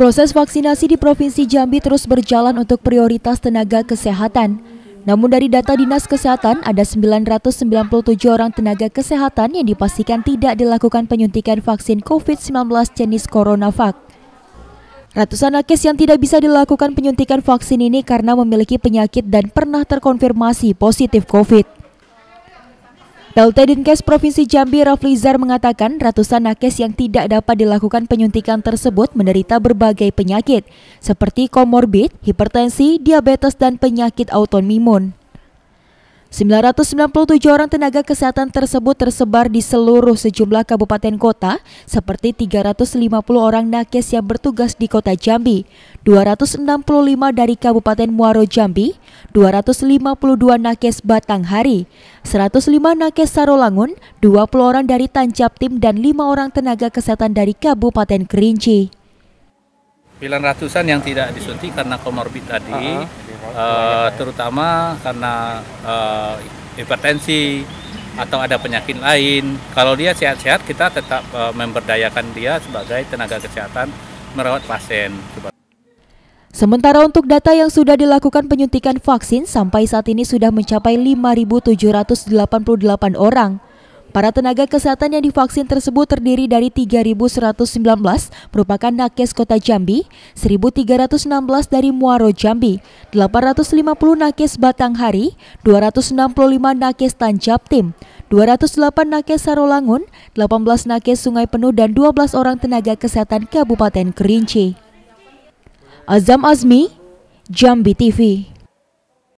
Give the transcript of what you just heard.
Proses vaksinasi di Provinsi Jambi terus berjalan untuk prioritas tenaga kesehatan. Namun dari data Dinas Kesehatan, ada 997 orang tenaga kesehatan yang dipastikan tidak dilakukan penyuntikan vaksin COVID-19 jenis CoronaVac. Ratusan nakes yang tidak bisa dilakukan penyuntikan vaksin ini karena memiliki penyakit dan pernah terkonfirmasi positif COVID. PLT Dinkes Provinsi Jambi Rafli Raflizar mengatakan ratusan nakes yang tidak dapat dilakukan penyuntikan tersebut menderita berbagai penyakit seperti komorbid, hipertensi, diabetes, dan penyakit autoimun. 997 orang tenaga kesehatan tersebut tersebar di seluruh sejumlah kabupaten kota seperti 350 orang nakes yang bertugas di kota Jambi, 265 dari Kabupaten Muaro Jambi, 252 nakes Batanghari, 105 nakes Sarolangun, 20 orang dari Tanjap Tim dan 5 orang tenaga kesehatan dari Kabupaten Kerinci. 900-an yang tidak disuntik karena komorbid tadi, uh -huh uh, terutama karena uh, hipertensi atau ada penyakit lain. Kalau dia sehat-sehat, kita tetap uh, memberdayakan dia sebagai tenaga kesehatan merawat pasien. Sementara untuk data yang sudah dilakukan penyuntikan vaksin sampai saat ini sudah mencapai 5.788 orang. Para tenaga kesehatan yang divaksin tersebut terdiri dari 3.119 merupakan nakes kota Jambi, 1.316 dari Muaro Jambi, 850 nakes Batanghari, 265 nakes Tanjab Tim, 208 nakes Sarolangun, 18 nakes Sungai Penuh dan 12 orang tenaga kesehatan Kabupaten Kerinci. Azam Azmi, Jambi TV.